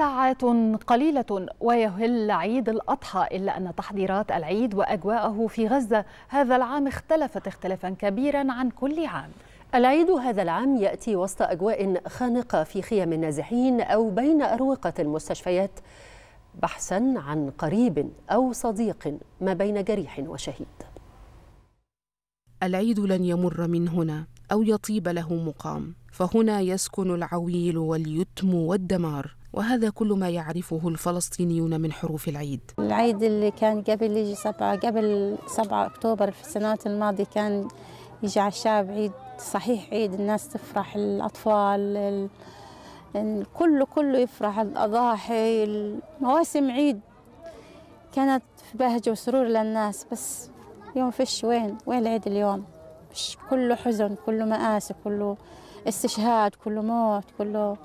ساعات قليلة ويهل عيد الأضحى إلا أن تحضيرات العيد وأجواءه في غزة هذا العام اختلفت اختلافا كبيرا عن كل عام العيد هذا العام يأتي وسط أجواء خانقة في خيام النازحين أو بين أروقة المستشفيات بحثا عن قريب أو صديق ما بين جريح وشهيد العيد لن يمر من هنا أو يطيب له مقام فهنا يسكن العويل واليتم والدمار وهذا كل ما يعرفه الفلسطينيون من حروف العيد العيد اللي كان قبل يجي سبعة قبل سبعة أكتوبر في السنوات الماضية كان يجي على الشعب عيد صحيح عيد الناس تفرح الأطفال ال... كله كله يفرح الأضاحي مواسم عيد كانت في بهجة وسرور للناس بس اليوم فيش وين وين العيد اليوم فش كله حزن كله مآسي كله استشهاد كله موت كله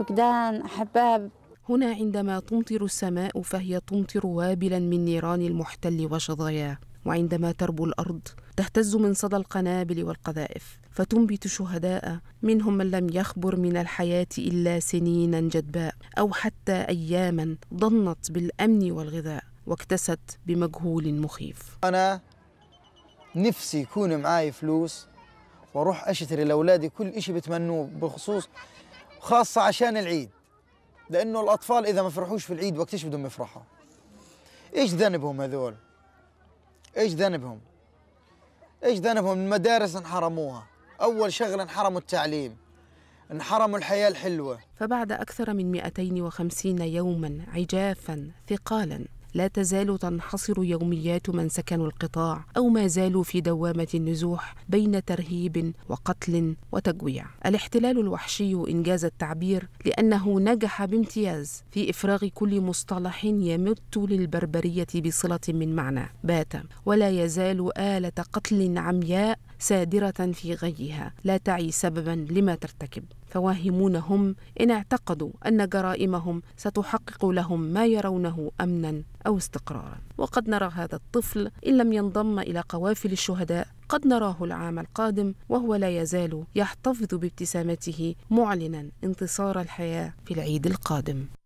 فقدان أحباب هنا عندما تمطر السماء فهي تمطر وابلا من نيران المحتل وشظاياه وعندما تربو الأرض تهتز من صدى القنابل والقذائف فتنبت شهداء منهم من لم يخبر من الحياة إلا سنينا جدباء أو حتى أياما ضنت بالأمن والغذاء واكتست بمجهول مخيف أنا نفسي يكون معاي فلوس واروح اشتري لاولادي كل شيء بتمنوه بخصوص خاصة عشان العيد لأنه الأطفال إذا ما فرحوش في العيد وقتش بدهم يفرحوا إيش ذنبهم هذول؟ إيش ذنبهم؟ إيش ذنبهم؟ المدارس انحرموها أول شغلة انحرموا التعليم انحرموا الحياة الحلوة فبعد أكثر من 250 يوما عجافا ثقالا لا تزال تنحصر يوميات من سكنوا القطاع أو ما زالوا في دوامة النزوح بين ترهيب وقتل وتجويع الاحتلال الوحشي إنجاز التعبير لأنه نجح بامتياز في إفراغ كل مصطلح يمت للبربرية بصلة من معنى بات ولا يزال آلة قتل عمياء سادرة في غيها لا تعي سببا لما ترتكب فواهمون هم إن اعتقدوا أن جرائمهم ستحقق لهم ما يرونه أمنا أو استقرارا وقد نرى هذا الطفل إن لم ينضم إلى قوافل الشهداء قد نراه العام القادم وهو لا يزال يحتفظ بابتسامته معلنا انتصار الحياة في العيد القادم